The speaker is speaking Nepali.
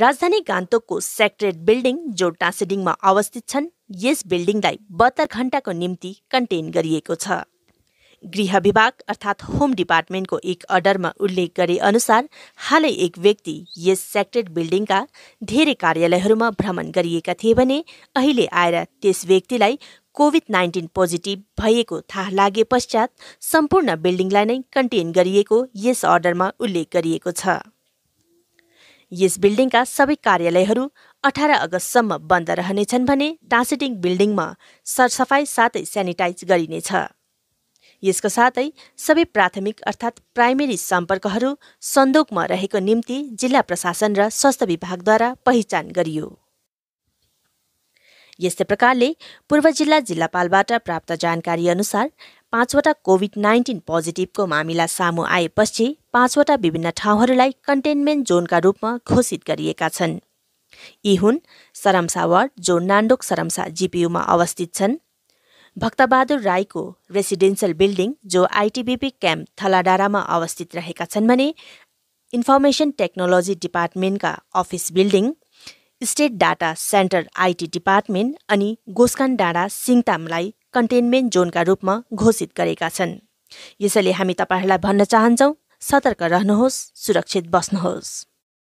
राजधानी गान्तोकको सेक्रेट बिल्डिङ जो टाँसेडिङमा अवस्थित छन् यस बिल्डिङलाई बहत्तर घण्टाको निम्ति कन्टेन गरिएको छ गृह विभाग अर्थात् होम डिपार्टमेन्टको एक अर्डरमा उल्लेख गरे अनुसार हालै एक व्यक्ति यस सेक्रेट बिल्डिङका धेरै कार्यालयहरूमा भ्रमण गरिएका थिए भने अहिले आएर त्यस व्यक्तिलाई कोभिड नाइन्टिन पोजिटिभ भएको थाहा लागे पश्चात सम्पूर्ण बिल्डिङलाई नै कन्टेन गरिएको यस अर्डरमा उल्लेख गरिएको छ यस बिल्डिङका सबै कार्यालयहरू अठार अगस्तसम्म बन्द रहनेछन् भने डाँसेटिङ बिल्डिङमा सरसफाई साथै सेनिटाइज गरिनेछ यसको साथै सबै प्राथमिक अर्थात् प्राइमेरी सम्पर्कहरू सन्दोकमा रहेको निम्ति जिल्ला प्रशासन र स्वास्थ्य विभागद्वारा पहिचान गरियो यस्तै प्रकारले पूर्व जिल्ला जिल्लापालबाट प्राप्त जानकारी अनुसार पाँचवटा कोभिड नाइन्टिन पोजिटिभको मामिला सामु आएपछि पाँचवटा विभिन्न ठाउँहरूलाई कन्टेन्मेन्ट जोनका रूपमा घोषित गरिएका छन् यी हुन् सरमसा वार्ड जो नान्डोक सरमसा जिपियुमा अवस्थित छन् भक्तबहादुर राईको रेसिडेन्सियल बिल्डिङ जो आइटिबिपी क्याम्प थलाडारामा अवस्थित रहेका छन् भने इन्फर्मेसन टेक्नोलोजी डिपार्टमेन्टका office building state data centre IT department अनि गोस्कान डाँडा सिङतामलाई कन्टेन्मेन्ट जोनका रूपमा घोषित गरेका छन् यसैले हामी तपाईँहरूलाई भन्न चाहन्छौँ सतर्क रहनुहोस् सुरक्षित बस्नुहोस्